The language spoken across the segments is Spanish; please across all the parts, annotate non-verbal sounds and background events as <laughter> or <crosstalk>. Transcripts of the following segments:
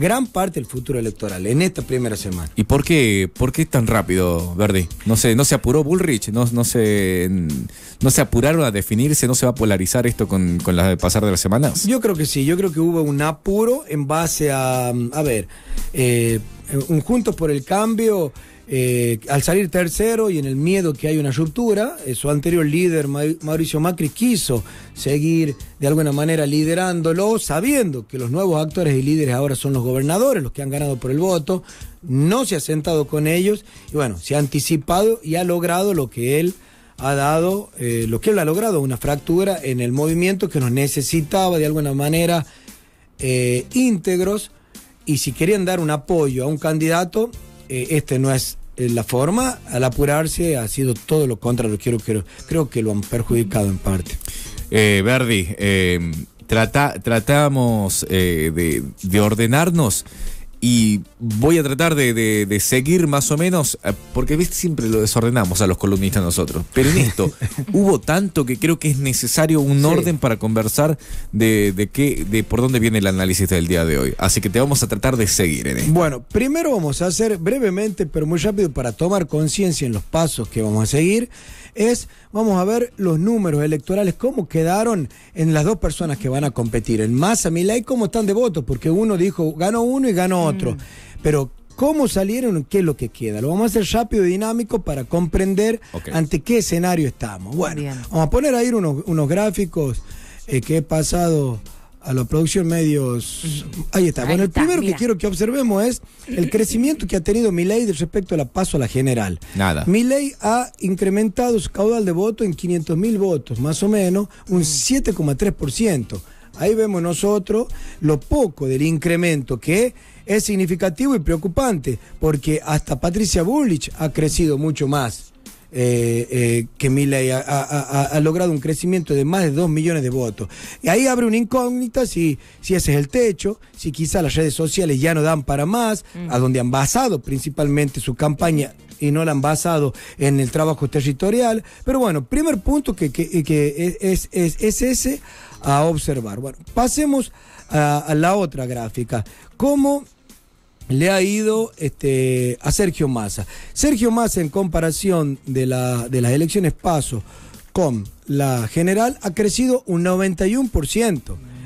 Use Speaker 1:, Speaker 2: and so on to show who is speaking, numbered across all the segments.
Speaker 1: gran parte del futuro electoral en esta primera semana.
Speaker 2: ¿Y por qué, por qué tan rápido, Verdi? No sé, no se apuró Bullrich, no, no, se, no se apuraron a definirse, no se va a polarizar esto con, con la de pasar de las semanas.
Speaker 1: Yo creo que sí, yo creo que hubo un apuro en base a, a ver, eh, un Juntos por el Cambio eh, al salir tercero y en el miedo que hay una ruptura, eh, su anterior líder Mauricio Macri quiso seguir de alguna manera liderándolo, sabiendo que los nuevos actores y líderes ahora son los gobernadores, los que han ganado por el voto, no se ha sentado con ellos y bueno, se ha anticipado y ha logrado lo que él ha dado, eh, lo que él ha logrado, una fractura en el movimiento que nos necesitaba de alguna manera íntegros y si querían dar un apoyo a un candidato, este no es eh, la forma, al apurarse, ha sido todo lo contrario. Quiero, creo, creo que lo han perjudicado en parte.
Speaker 2: Eh, Verdi, eh, trata, tratamos de ordenarnos y voy a tratar de, seguir más o menos, eh, porque siempre lo desordenamos a los columnistas nosotros, pero en esto <laughs> hubo tanto que creo que es necesario un orden para conversar de, de, qué, de por dónde viene el análisis del día de hoy. Así que te vamos a tratar de seguir en
Speaker 1: Bueno, primero vamos a hacer brevemente, pero muy rápido, para tomar conciencia en los pasos que vamos a seguir es, vamos a ver los números electorales, cómo quedaron en las dos personas que van a competir, en Massa, y cómo están de votos, porque uno dijo, ganó uno y ganó otro. Mm. Pero cómo salieron, qué es lo que queda. Lo vamos a hacer rápido y dinámico para comprender ante qué escenario estamos. Bueno, vamos a poner ahí unos, gráficos eh, que he pasado a la producción Medios. Ahí está. bueno, el primero que quiero que observemos es el crecimiento que ha tenido Milei respecto a la paso a la general. Nada. Milei ha incrementado su caudal de voto en 500 mil votos, más o menos, un 7,3%. Mm. Ahí vemos nosotros lo poco del incremento que es significativo y preocupante, porque hasta Patricia Bullich ha crecido mucho más. Eh, eh, que Milley ha, logrado un crecimiento de más de 2 millones de votos. Y ahí abre una incógnita si, si ese es el techo, si quizá las redes sociales ya no dan para más, mm. a donde han basado principalmente su campaña y no la han basado en el trabajo territorial. Pero bueno, primer punto que, es, ese a observar. Bueno, pasemos a, a la otra gráfica. ¿Cómo le ha ido este, a Sergio Massa. Sergio Massa, en comparación de, la, de las elecciones PASO con la general, ha crecido un 91%.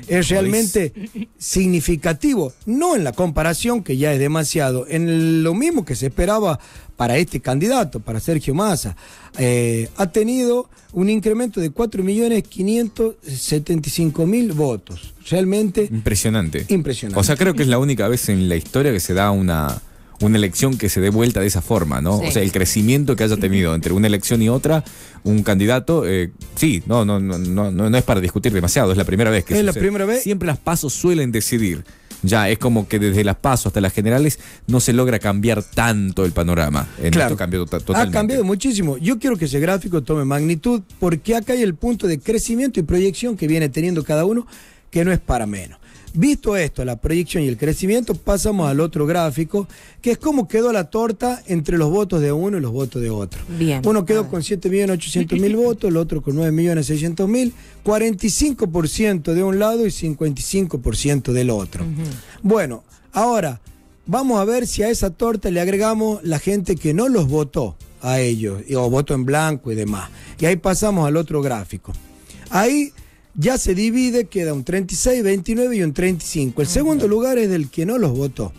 Speaker 1: Es realmente significativo, no en la comparación, que ya es demasiado, en lo mismo que se esperaba para este candidato, para Sergio Massa, eh, ha tenido un incremento de 4.575.000 votos. Realmente...
Speaker 2: Impresionante. Impresionante. O sea, creo que es la única vez en la historia que se da una, una elección que se dé vuelta de esa forma, ¿no? O sea, el crecimiento que haya tenido entre una elección y otra, un candidato, eh, sí, no, no, no, no, no es para discutir demasiado, es la primera vez que... Es la primera vez. Siempre las pasos suelen decidir ya es como que desde las PASO hasta las generales no se logra cambiar tanto el panorama. En claro, totalmente. ha
Speaker 1: cambiado muchísimo. Yo quiero que ese gráfico tome magnitud porque acá hay el punto de crecimiento y proyección que viene teniendo cada uno que no es para menos. Visto esto, la proyección y el crecimiento, pasamos al otro gráfico, que es cómo quedó la torta entre los votos de uno y los votos de otro. Bien, uno quedó con 7.800.000 <laughs> votos, el otro con 9.600.000, 45% de un lado y 55% del otro. Bueno, ahora vamos a ver si a esa torta le agregamos la gente que no los votó a ellos, o voto en blanco y demás. Y ahí pasamos al otro gráfico. Ahí ya se divide, queda un 36, 29 y un 35. El mm, segundo lugar es del que no los votó,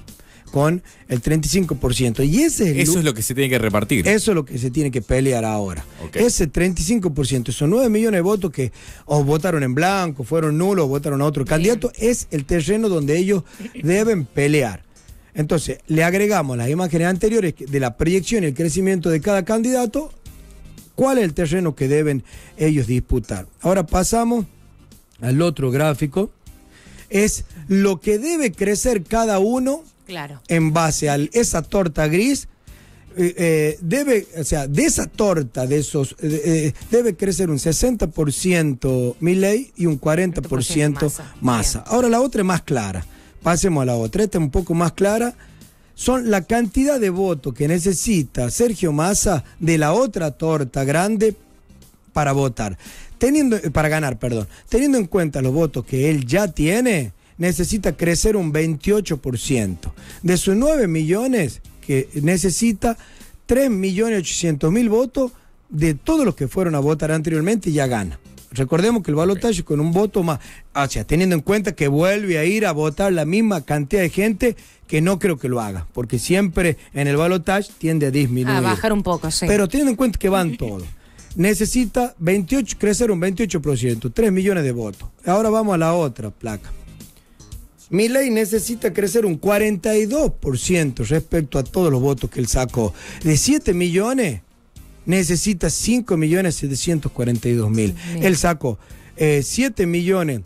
Speaker 1: con el 35%. Y ese es Eso es
Speaker 2: lo que se tiene que repartir.
Speaker 1: Eso es lo que se tiene que pelear ahora. Ese 35%, esos 9 millones de votos que o votaron en blanco, fueron nulos, votaron a otro candidato, es el terreno donde ellos <laughs> deben pelear. Entonces, le agregamos las imágenes anteriores de la proyección y el crecimiento de cada candidato, cuál es el terreno que deben ellos disputar. Ahora pasamos al otro gráfico, es lo que debe crecer cada uno claro. en base a esa torta gris. Eh, eh, debe, o sea, de esa torta, de esos, eh, debe crecer un 60% mi y un 40%, Massa, masa. Ahora la otra es más clara. Pasemos a la otra. Esta es un poco más clara. Son la cantidad de votos que necesita Sergio Massa de la otra torta grande para votar teniendo, eh, para ganar, perdón, teniendo en cuenta los votos que él ya tiene, necesita crecer un 28%. De sus 9 millones, que necesita 3.800.000 votos de todos los que fueron a votar anteriormente, ya gana. Recordemos que el balotaje con un voto más, o sea, teniendo en cuenta que vuelve a ir a votar la misma cantidad de gente, que no creo que lo haga, porque siempre en el ballotage tiende a disminuir. A bajar un poco, sí. Pero teniendo en cuenta que van todos necesita 28, crecer un 28%, 3 millones de votos. Ahora vamos a la otra placa. ley necesita crecer un 42% respecto a todos los votos que él sacó. De 7 millones, necesita 5 millones 742 mil. Él sacó 7 eh, millones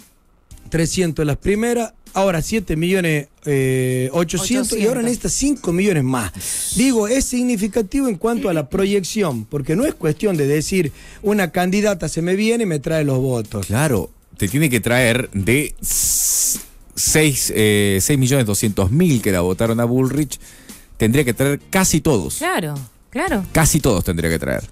Speaker 1: 300 las primeras, ahora 7 millones eh, y ahora necesita 5 millones más. Digo, es significativo en cuanto a la proyección, porque no es cuestión de decir una candidata se me viene y me trae los votos.
Speaker 2: Claro, te tiene que traer de 6, eh, millones que la votaron a Bullrich, tendría que traer casi todos. Claro, claro. Casi todos tendría que traer.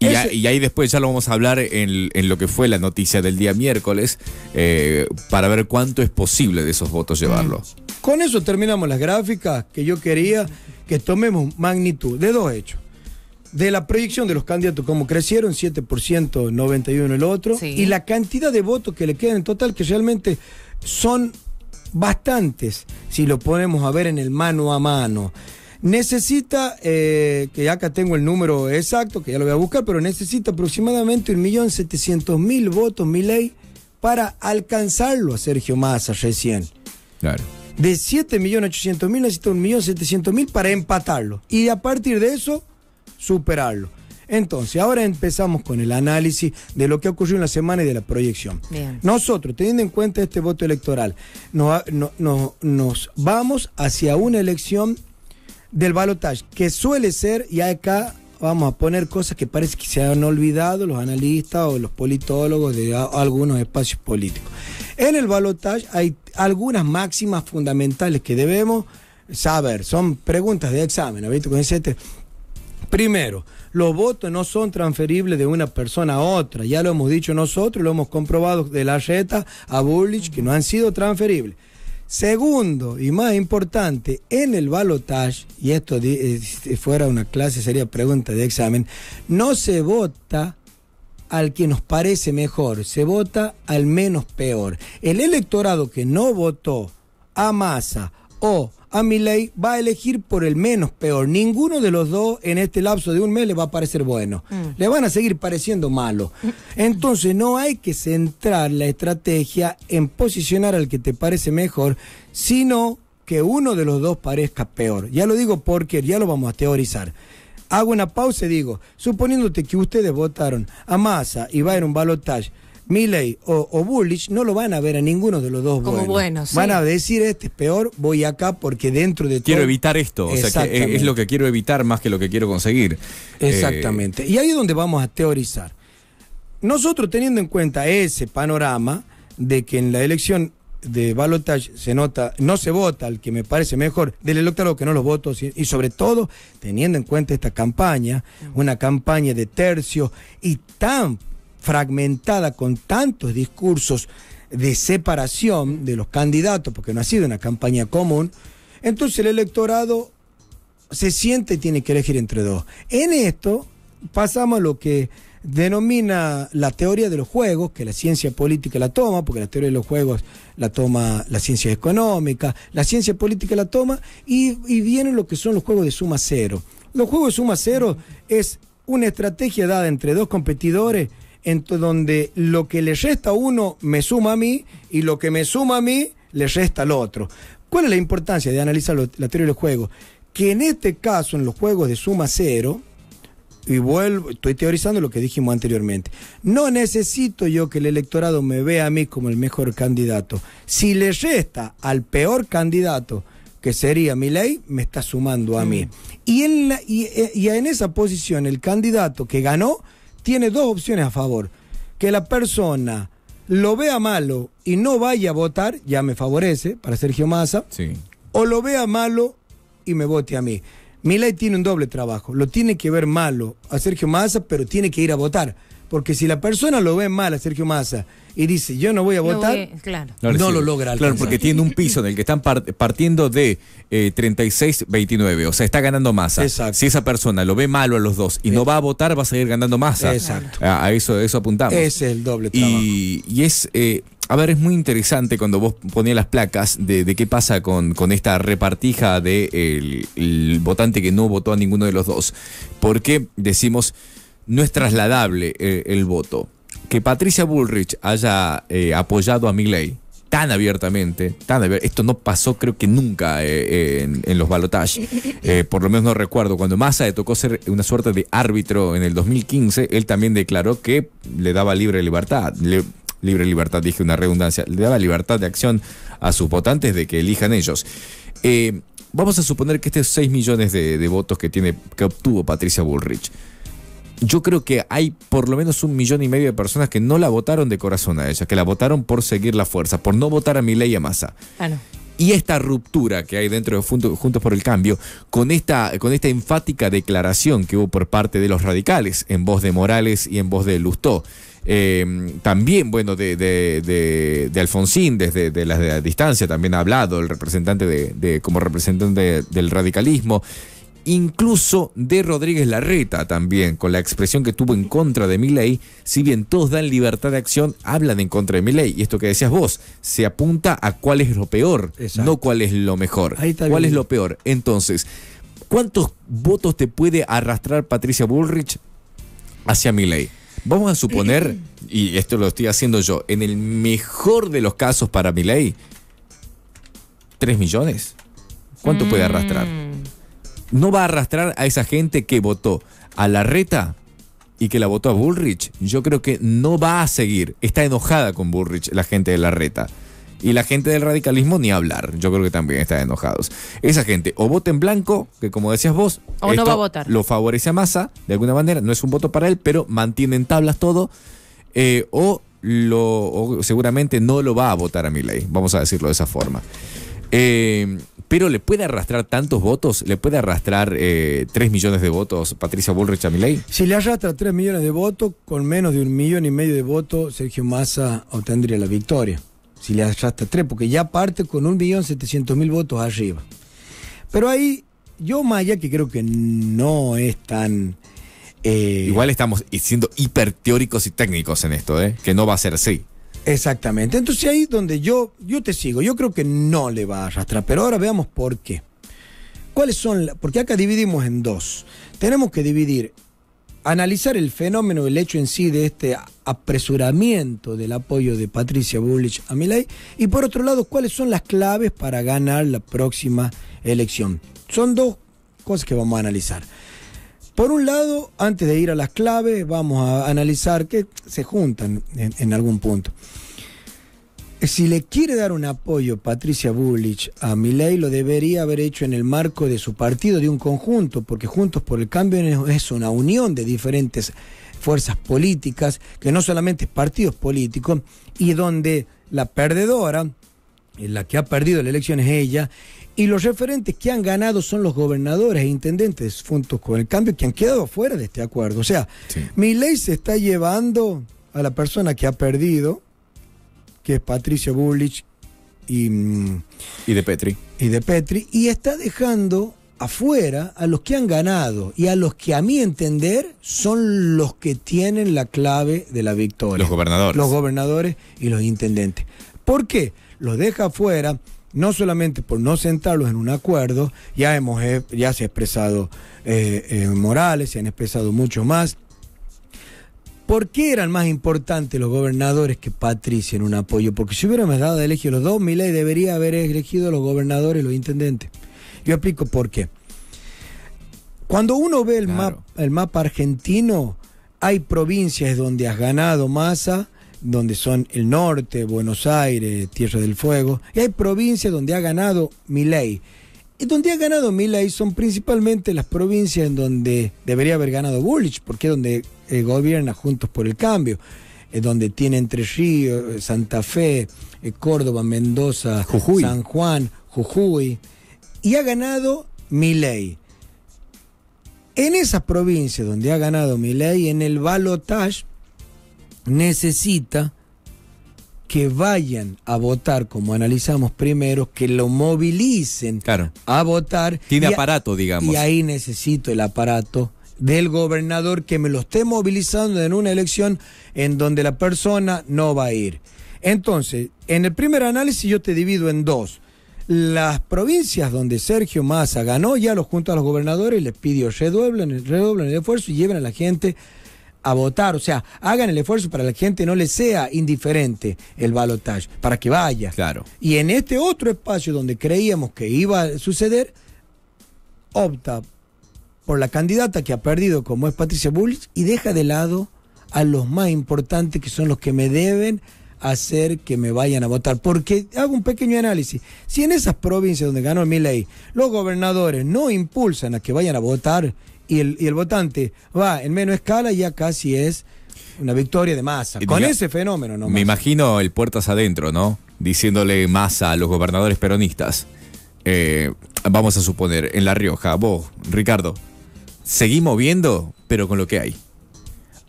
Speaker 2: Y, ahí después ya lo vamos a hablar en, lo que fue la noticia del día miércoles, eh, para ver cuánto es posible de esos votos llevarlos.
Speaker 1: Con eso terminamos las gráficas que yo quería que tomemos magnitud de dos hechos. De la proyección de los candidatos, como crecieron, 7%, 91% el otro, y la cantidad de votos que le quedan en total, que realmente son bastantes, si lo ponemos a ver en el mano a mano necesita, eh, que acá tengo el número exacto, que ya lo voy a buscar, pero necesita aproximadamente mil votos mi ley, para alcanzarlo a Sergio Massa recién. Claro. De 7.800.000 necesita mil para empatarlo y a partir de eso superarlo. Entonces, ahora empezamos con el análisis de lo que ocurrió en la semana y de la proyección. Nosotros, teniendo en cuenta este voto electoral, nos vamos hacia una elección del balotaje, que suele ser, y acá vamos a poner cosas que parece que se han olvidado los analistas o los politólogos de algunos espacios políticos. En el balotaje hay algunas máximas fundamentales que debemos saber. Son preguntas de examen, ¿viste? Con ese Primero, los votos no son transferibles de una persona a otra. Ya lo hemos dicho nosotros, lo hemos comprobado de la reta a Bullish, que no han sido transferibles. Segundo y más importante, en el balotage, y esto eh, fuera una clase sería pregunta de examen, no se vota al que nos parece mejor, se vota al menos peor. El electorado que no votó a masa o a ley va a elegir por el menos peor. Ninguno de los dos en este lapso de un mes le va a parecer bueno. Mm. Le van a seguir pareciendo malo. <laughs> Entonces no hay que centrar la estrategia en posicionar al que te parece mejor, sino que uno de los dos parezca peor. Ya lo digo porque ya lo vamos a teorizar. Hago una pausa y digo, suponiéndote que ustedes votaron a Massa y va ir un balotaje, Milley o, Bullish, no lo van a ver a ninguno de los dos Como Van a decir, este es peor, voy acá porque dentro de Quiero evitar esto, o sea, es lo
Speaker 2: que quiero evitar más que lo que quiero conseguir. Eh, Exactamente.
Speaker 1: Y ahí es donde vamos a teorizar. Nosotros teniendo en cuenta ese panorama de que en la elección de Balotage se nota, no se vota al que me parece mejor del electorado que no los votos y sobre todo teniendo en cuenta esta campaña, mm. una campaña de tercios y tan fragmentada con tantos discursos de separación de los candidatos, porque no ha sido una campaña común, entonces el electorado se siente y tiene que elegir entre dos. En esto pasamos a lo que denomina la teoría de los juegos, que la ciencia política la toma, porque la teoría de los juegos la toma la ciencia económica, la ciencia política la toma, y, y vienen lo que son los juegos de suma cero. Los juegos de suma cero es una estrategia dada entre dos competidores en donde lo que le resta a uno me suma a mí y lo que me suma a mí le resta al otro. ¿Cuál es la importancia de analizar la teoría del juego? Que en este caso, en los juegos de suma cero, y vuelvo, estoy teorizando lo que dijimos anteriormente, no necesito yo que el electorado me vea a mí como el mejor candidato. Si le resta al peor candidato, que sería mi ley, me está sumando a mí. Mm. Y en, la, eh, y en esa posición, el candidato que ganó tiene dos opciones a favor. Que la persona lo vea malo y no vaya a votar, ya me favorece para Sergio Massa, o lo vea malo y me vote a mí. Milay tiene un doble trabajo, lo tiene que ver malo a Sergio Massa, pero tiene que ir a votar. Porque si la persona lo ve mal a Sergio Massa y dice, yo no voy a votar,
Speaker 2: no, lo logra. Claro, porque tiene un piso en el que están partiendo de 36-29, eh, o sea, está ganando Massa. Si esa persona lo ve malo a los dos y no va a votar, va a seguir ganando Massa. Exacto. A, eso, apuntamos. eso apuntamos.
Speaker 1: Es el doble trabajo. Y, es...
Speaker 2: Eh, a ver, es muy interesante cuando vos ponías las placas de, qué pasa con, esta repartija de votante que no votó a ninguno de los dos. Porque decimos, no es trasladable eh, el voto. Que Patricia Bullrich haya eh, apoyado a Milley tan abiertamente, tan esto no pasó creo que nunca eh, en, los balotajes, <laughs> por lo menos no recuerdo, cuando Massa le tocó ser una suerte de árbitro en el 2015, él también declaró que le daba libre libertad, libre libertad, dije una redundancia, le daba libertad de acción a sus votantes de que elijan ellos. vamos a suponer que estos 6 millones de, de votos que, tiene, que obtuvo Patricia Bullrich, yo creo que hay por lo menos un millón y medio de personas que no la votaron de corazón a ella, que la votaron por seguir la fuerza, por no votar a mi ley y a Massa. Ah, y esta ruptura que hay dentro de Juntos por el Cambio, con esta, con esta enfática declaración que hubo por parte de los radicales, en voz de Morales y en voz de Lustó, eh, también, bueno, de, de, Alfonsín, desde de la, distancia, también ha hablado el representante de, como representante del radicalismo incluso de Rodríguez Larreta también, con la expresión que tuvo en contra de Milei, si bien todos dan libertad de acción, hablan en contra de Milei. Y esto que decías vos, se apunta a cuál es lo peor, no cuál es lo mejor. ¿Cuál es lo peor? Entonces, ¿cuántos votos te puede arrastrar Patricia Bullrich hacia Milei? Vamos a suponer, <clears throat> y esto lo estoy haciendo yo, en el mejor de los casos para Milei, 3 millones. ¿Cuánto puede arrastrar? Mm no va a arrastrar a esa gente que votó a la reta y que la votó a Bullrich. Yo creo que no va a seguir. Está enojada con Bullrich la gente de la reta. Y la gente del radicalismo ni hablar. Yo creo que también están enojados. Esa gente o vota en blanco, que como decías vos, o no va a votar. Lo favorece a Massa, de alguna manera, no es un voto para él, pero mantiene en tablas todo. Eh, o, lo, seguramente no lo va a votar a mi ley, vamos a decirlo de esa forma. Eh, pero le puede arrastrar tantos votos, le puede arrastrar eh, 3 millones de votos Patricia Bullrich a Milley?
Speaker 1: Si le arrastra 3 millones de votos, con menos de un millón y medio de votos, Sergio Massa obtendría la victoria. Si le arrastra 3, porque ya parte con un mil votos arriba. Pero ahí, yo Maya, que creo que no es tan... Eh, Igual
Speaker 2: estamos siendo hiper teóricos y técnicos en esto, ¿eh? que no va a ser así.
Speaker 1: Exactamente. Entonces ahí donde yo, yo te sigo, yo creo que no le va a arrastrar, pero ahora veamos por qué. ¿Cuáles son? porque acá dividimos en dos. Tenemos que dividir, analizar el fenómeno, el hecho en sí de este apresuramiento del apoyo de Patricia Bullich a Milay, y por otro lado, cuáles son las claves para ganar la próxima elección. Son dos cosas que vamos a analizar. Por un lado, antes de ir a las claves, vamos a analizar que se juntan en, algún punto. Si le quiere dar un apoyo Patricia Bullich a Milei, lo debería haber hecho en el marco de su partido, de un conjunto, porque Juntos por el Cambio es una unión de diferentes fuerzas políticas, que no solamente es partidos políticos, y donde la perdedora, la que ha perdido la elección es ella, y los referentes que han ganado son los gobernadores e intendentes juntos con el cambio que han quedado fuera de este acuerdo. O sea, mi ley se está llevando a la persona que ha perdido, que es Patricio Bullich y, mm, y de Petri. Y de Petri, y está dejando afuera a los que han ganado y a los que a mi entender son los que tienen la clave de la victoria. Los gobernadores. Los gobernadores y los intendentes. ¿Por qué? Los deja afuera no solamente por no sentarlos en un acuerdo, ya, hemos, eh, ya se ha expresado eh, eh, Morales, se han expresado mucho más. ¿Por qué eran más importantes los gobernadores que Patricia en un apoyo? Porque si hubiéramos dado de elegir los dos, ley debería haber elegido los gobernadores y los intendentes. Yo explico por qué. Cuando uno ve el, el mapa argentino, hay provincias donde has ganado masa donde son el norte, Buenos Aires, Tierra del Fuego, y hay provincias donde ha ganado Milei. Y donde ha ganado Milei son principalmente las provincias en donde debería haber ganado Bullich, porque es donde eh, gobierna Juntos por el Cambio, Es donde tiene Entre Ríos, eh, Santa Fe, eh, Córdoba, Mendoza, San Juan, Jujuy, y ha ganado Milei. En esas provincias donde ha ganado Milei, en el balotage necesita que vayan a votar, como analizamos primero, que lo movilicen a votar. Tiene y aparato, digamos. Y ahí necesito el aparato del gobernador que me lo esté movilizando en una elección en donde la persona no va a ir. Entonces, en el primer análisis yo te divido en dos. Las provincias donde Sergio Massa ganó, ya los junto a los gobernadores, y les pidió redoblen, redoblen el esfuerzo y lleven a la gente a votar. O sea, hagan el esfuerzo para que la gente no le sea indiferente el balotaje, para que vaya. Claro. Y en este otro espacio donde creíamos que iba a suceder, opta por la candidata que ha perdido, como es Patricia Bullrich, y deja de lado a los más importantes que son los que me deben hacer que me vayan a votar. Porque hago un pequeño análisis. Si en esas provincias donde ganó mi ley los gobernadores no impulsan a que vayan a votar y el, votante va en menos escala y ya casi es una victoria de masa. Con ese fenómeno, ¿no? Me
Speaker 2: imagino el puertas adentro, ¿no? Diciéndole masa a los gobernadores peronistas. Eh, vamos a suponer, en La Rioja, vos, Ricardo, seguimos viendo, pero con lo que hay.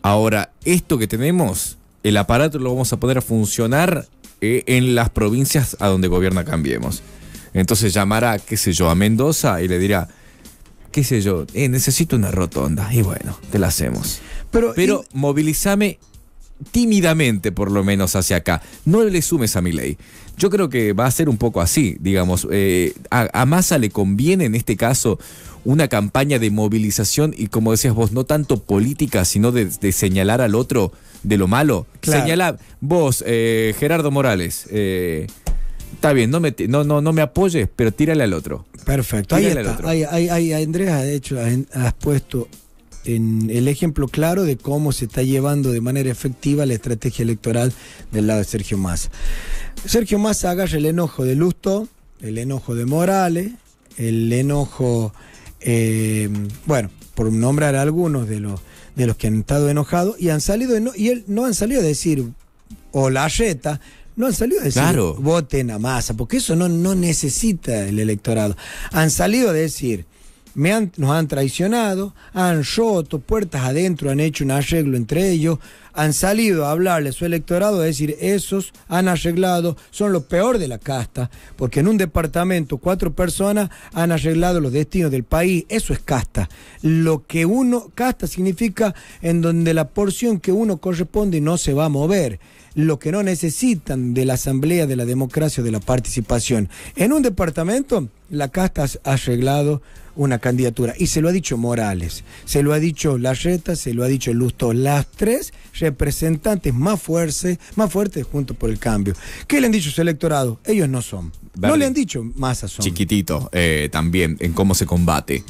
Speaker 2: Ahora, esto que tenemos, el aparato lo vamos a poner a funcionar eh, en las provincias a donde gobierna Cambiemos. Entonces llamará, qué sé yo, a Mendoza y le dirá, qué sé yo, eh, necesito una rotonda. Y bueno, te la hacemos. Pero, Pero tímidamente por lo menos hacia acá. No le sumes a mi ley. Yo creo que va a ser un poco así, digamos. Eh, a, masa Massa le conviene en este caso una campaña de movilización y como decías vos, no tanto política, sino de, señalar al otro de lo malo. Señala vos, eh, Gerardo Morales, eh, está bien, no me apoyes, pero tírale al otro.
Speaker 1: Perfecto, ahí está. Ahí, ahí, Andrés, de hecho, has puesto en el ejemplo claro de cómo se está llevando de manera efectiva la estrategia electoral del lado de Sergio Massa. Sergio Massa agarra el enojo de Lusto, el enojo de Morales, el enojo, eh, bueno, por nombrar a algunos de los, de los que han estado enojados y han salido, y él no han salido a decir, o la reta, no han salido a decir voten a masa, porque eso no, no necesita el electorado. Han salido a decir, me han, nos han traicionado, han roto puertas adentro, han hecho un arreglo entre ellos, han salido a hablarle a su electorado, a decir, esos han arreglado, son lo peor de la casta, porque en un departamento cuatro personas han arreglado los destinos del país, eso es casta. Lo que uno, casta significa en donde la porción que uno corresponde no se va a mover lo que no necesitan de la asamblea, de la democracia, de la participación. En un departamento la casta ha arreglado una candidatura. Y se lo ha dicho Morales, se lo ha dicho Larreta, se lo ha dicho Lusto, las tres representantes más fuertes, más fuertes juntos por el cambio. ¿Qué le han dicho su electorado? Ellos no son. No le han dicho más a son.
Speaker 2: Chiquitito, eh, también, en cómo se combate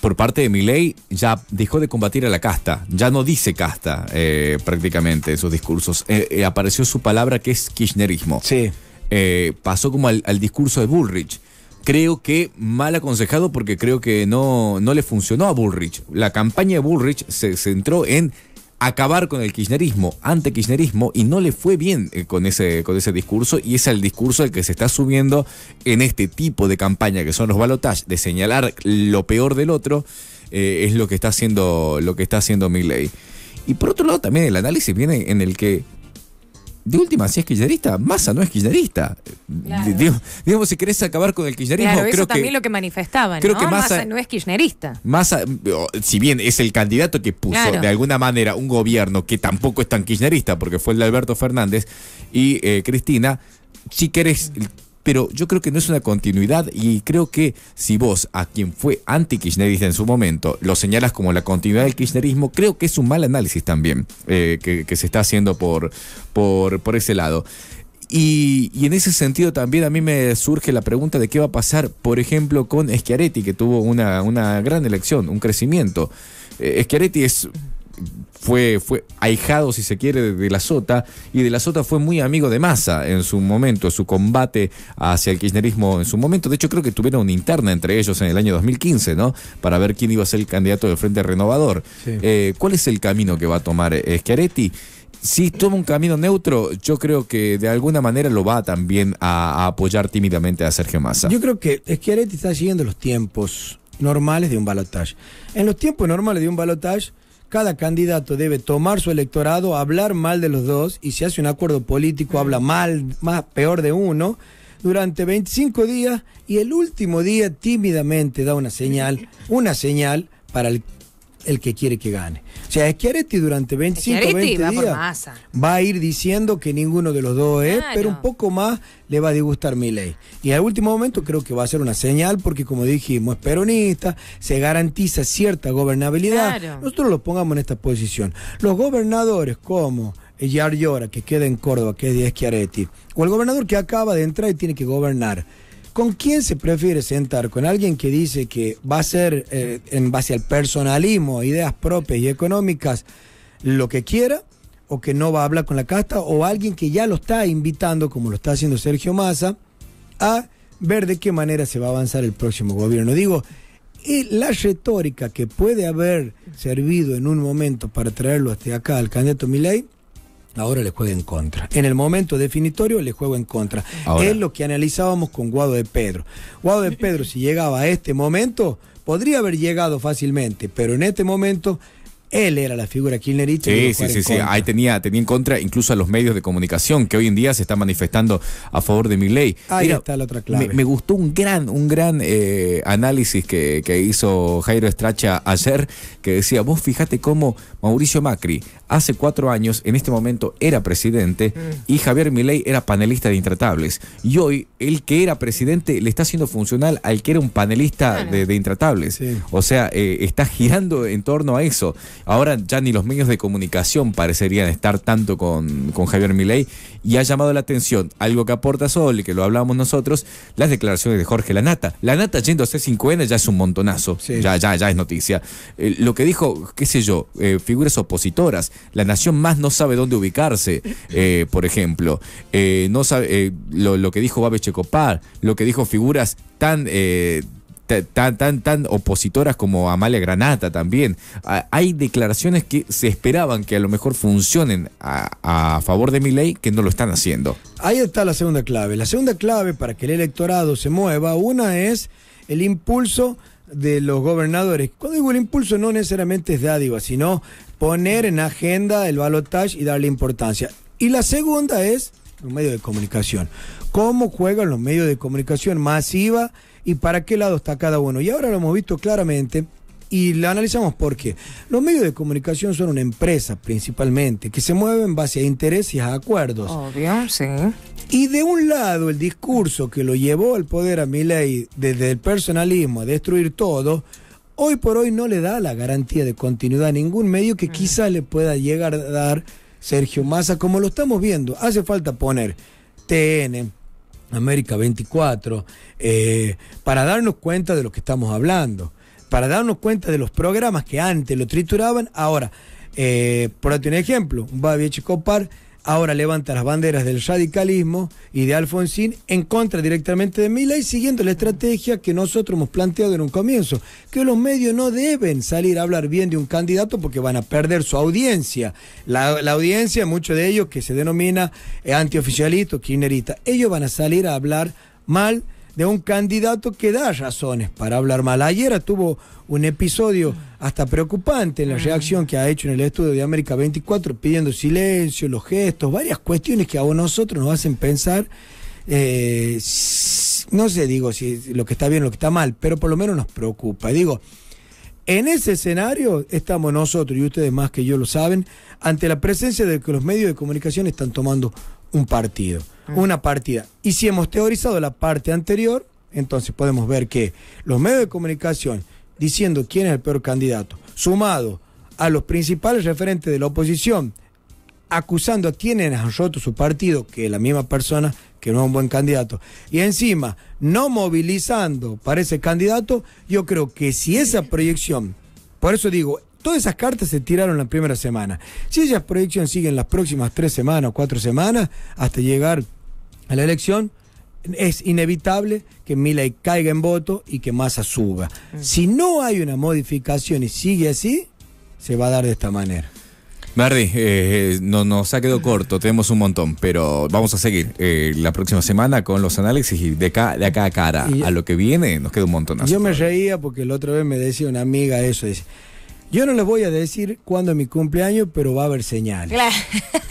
Speaker 2: por parte de Milei ya dejó de combatir a la casta, ya no dice casta eh, prácticamente en sus discursos. Eh, apareció su palabra que es kirchnerismo. Sí. pasó como al, discurso de Bullrich creo que mal aconsejado porque creo que no, no le funcionó a Bullrich. La campaña de Bullrich se centró en acabar con el kirchnerismo, ante kirchnerismo y no le fue bien eh, con ese, con ese discurso, y es el discurso al que se está subiendo en este tipo de campaña que son los balotajes, de señalar lo peor del otro, eh, es lo que está haciendo, lo que está haciendo Milley. Y por otro lado, también el análisis viene en el que de última, si es kirchnerista, Massa no es kirchnerista. Digamos, si querés acabar con el kirchnerismo, claro, eso también lo que manifestaban, creo ¿no? Massa, no es kirchnerista. Massa, si bien es el candidato que puso de alguna manera un gobierno que tampoco es tan kirchnerista, porque fue el de Alberto Fernández y eh, Cristina, si querés pero yo creo que no es una continuidad y creo que si vos a quien fue anti-kirchnerista en su momento lo señalas como la continuidad del kirchnerismo, creo que es un mal análisis también eh, que, se está haciendo por, por, ese lado. Y, en ese sentido también a mí me surge la pregunta de qué va a pasar, por ejemplo, con Schiaretti, que tuvo una, gran elección, un crecimiento. Eh, Schiaretti es fue, fue ahijado, si se quiere, de, la Sota, y de la Sota fue muy amigo de Massa en su momento, su combate hacia el kirchnerismo en su momento. De hecho, creo que tuvieron una interna entre ellos en el año 2015, ¿no? Para ver quién iba a ser el candidato del Frente Renovador. Eh, ¿Cuál es el camino que va a tomar eh, Schiaretti? si toma un camino neutro, yo creo que de alguna manera lo va también a, apoyar tímidamente a Sergio Massa. Yo
Speaker 1: creo que Schiaretti está siguiendo los tiempos normales de un balotaje. En los tiempos normales de un balotaje, cada candidato debe tomar su electorado, hablar mal de los dos y si hace un acuerdo político habla mal, más peor de uno durante 25 días y el último día tímidamente da una señal, una señal para el el que quiere que gane. O sea, Schiaretti durante 25 días va, a ir diciendo que ninguno de los dos es, pero un poco más le va a disgustar mi ley. Y al último momento creo que va a ser una señal porque como dijimos, es peronista, se garantiza cierta gobernabilidad. Nosotros lo pongamos en esta posición. Los gobernadores como Yar Llora, que queda en Córdoba, que es de o el gobernador que acaba de entrar y tiene que gobernar, ¿Con quién se prefiere sentar? ¿Con alguien que dice que va a ser, eh, en base al personalismo, ideas propias y económicas, lo que quiera? ¿O que no va a hablar con la casta? ¿O alguien que ya lo está invitando, como lo está haciendo Sergio Massa, a ver de qué manera se va a avanzar el próximo gobierno? Digo, y la retórica que puede haber servido en un momento para traerlo hasta acá al candidato Milei ahora le juega en contra. En el momento definitorio le juego en contra. Es lo que analizábamos con Guado de Pedro. Guado de Pedro, si llegaba a este momento, podría haber llegado fácilmente, pero en este momento él era la figura kirchnerista. Sí, sí, sí, sí. Ahí
Speaker 2: tenía, tenía en contra incluso a los medios de comunicación que hoy en día se están manifestando a favor de mi Ahí está la otra clave. Me, gustó un gran, un gran eh, análisis que, hizo Jairo Estracha ayer, que decía, vos fíjate cómo Mauricio Macri hace cuatro años, en este momento era presidente, mm. y Javier Milei era panelista de Intratables. Y hoy, el que era presidente le está haciendo funcional al que era un panelista de, Intratables. O sea, eh, está girando en torno a eso. Ahora ya ni los medios de comunicación parecerían estar tanto con, Javier Milei y ha llamado la atención algo que aporta Sol y que lo hablábamos nosotros, las declaraciones de Jorge Lanata. Lanata yendo a C5N ya es un montonazo, ya, ya, ya es noticia. Eh, lo que dijo, qué sé yo, eh, figuras opositoras, la nación más no sabe dónde ubicarse, eh, por ejemplo, no sabe lo, que dijo Babe Checopar, lo que dijo figuras tan tan, tan, opositoras como Amalia Granata también. Ah, hay declaraciones que se esperaban que a lo mejor funcionen a, favor de mi ley que no lo están haciendo.
Speaker 1: Ahí está la segunda clave. La segunda clave para que el electorado se mueva, una es el impulso de los gobernadores. Cuando digo el impulso no necesariamente es dádiva, sino poner en agenda el balotage y darle importancia. Y la segunda es los medios de comunicación. ¿Cómo juegan los medios de comunicación masiva y para qué lado está cada uno? Y ahora lo hemos visto claramente y lo analizamos porque los medios de comunicación son una empresa principalmente que se mueve en base a intereses y a acuerdos. Obvio, sí. Y de un lado el discurso que lo llevó al poder a Milei desde el personalismo a destruir todo, hoy por hoy no le da la garantía de continuidad a ningún medio que mm. quizás le pueda llegar a dar Sergio Massa, como lo estamos viendo. Hace falta poner TN, América 24, eh, para darnos cuenta de lo que estamos hablando, para darnos cuenta de los programas que antes lo trituraban, ahora, eh, por un ejemplo, un Babi Chicopar ahora levanta las banderas del radicalismo y de Alfonsín en contra directamente de y siguiendo la estrategia que nosotros hemos planteado en un comienzo, que los medios no deben salir a hablar bien de un candidato porque van a perder su audiencia. La, audiencia, muchos de ellos que se denomina eh, antioficialista o ellos van a salir a hablar mal de un candidato que da razones para hablar mal. Ayer tuvo un episodio hasta preocupante en la ah. reacción que ha hecho en el estudio de América 24, pidiendo silencio, los gestos, varias cuestiones que a nosotros nos hacen pensar. Eh, no sé, digo, si lo que está bien o lo que está mal, pero por lo menos nos preocupa. Digo, en ese escenario estamos nosotros, y ustedes más que yo lo saben, ante la presencia de que los medios de comunicación están tomando un partido, una partida. Y si hemos teorizado la parte anterior, entonces podemos ver que los medios de comunicación diciendo quién es el peor candidato, sumado a los principales referentes de la oposición, acusando a quienes han roto su partido, que es la misma persona que no es un buen candidato, y encima no movilizando para ese candidato, yo creo que si esa proyección, por eso digo, Todas esas cartas se tiraron la primera semana. Si esas proyecciones siguen las próximas tres semanas o cuatro semanas hasta llegar a la elección, es inevitable que Milay caiga en voto y que Massa suba. Si no hay una modificación y sigue así, se va a dar de esta manera.
Speaker 2: Mardi, eh, eh, no, nos ha quedado corto, tenemos un montón, pero vamos a seguir eh, la próxima semana con los análisis y de acá, a cara a lo que viene nos queda un montón. Yo me
Speaker 1: reía porque la otra vez me decía una amiga eso, dice, yo no les voy a decir cuándo es mi cumpleaños, pero va a haber señales.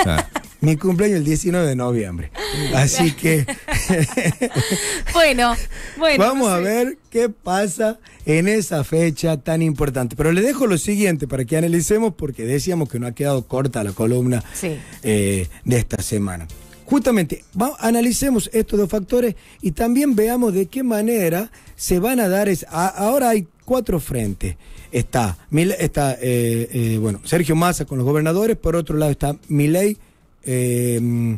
Speaker 1: Ah. Mi cumpleaños el 19 de noviembre. Así que. <laughs> bueno, bueno. Vamos a ver qué pasa en esa fecha tan importante. Pero le dejo lo siguiente para que analicemos, porque decíamos que no ha quedado corta la columna eh, de esta semana. Justamente, analicemos estos dos factores y también veamos de qué manera se van a dar. ahora hay cuatro frentes está, está eh, eh, bueno, Sergio Massa con los gobernadores, por otro lado está Milei. Eh,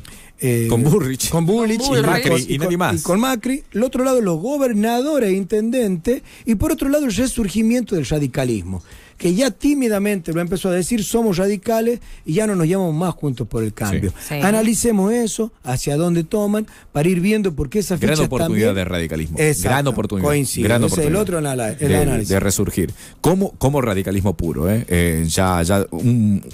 Speaker 1: con Burrich. y, Macri, con Macri. El otro lado, los gobernadores e intendentes. Y por otro lado, el resurgimiento del radicalismo que ya tímidamente lo empezó a decir, somos radicales y ya no nos llamamos más juntos por el cambio. Analicemos eso, hacia dónde toman, para ir viendo por qué esa Gran oportunidad de
Speaker 2: radicalismo. Exacto. Gran oportunidad. Gran oportunidad. el otro de, análisis. De resurgir. Como, como radicalismo puro, ¿eh? eh ya, ya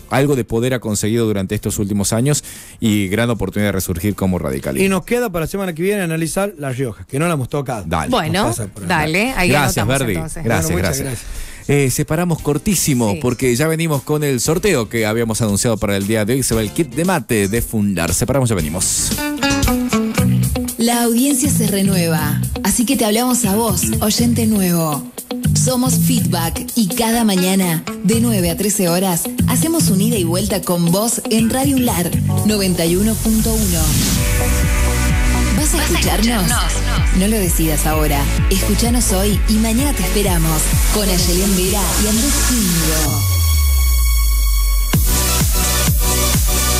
Speaker 2: algo de poder ha conseguido durante estos últimos años y gran oportunidad de resurgir como radicalismo. Y nos queda para la semana que viene analizar las Riojas, que no la hemos tocado. Dale. Bueno, dale.
Speaker 1: gracias, Verdi. gracias. gracias.
Speaker 2: Eh, separamos cortísimo porque ya venimos con el sorteo que habíamos anunciado para el día de hoy. Se va el kit de mate de Fundar. Separamos, ya venimos. La audiencia se renueva, así que te hablamos a vos, oyente nuevo. Somos Feedback y cada mañana, de 9 a 13 horas, hacemos un ida y vuelta con vos en Radio Lar 91.1 escucharnos? No lo decidas ahora. Escuchanos hoy y mañana
Speaker 1: te esperamos con Ayelen Vera y Andrés Quingo.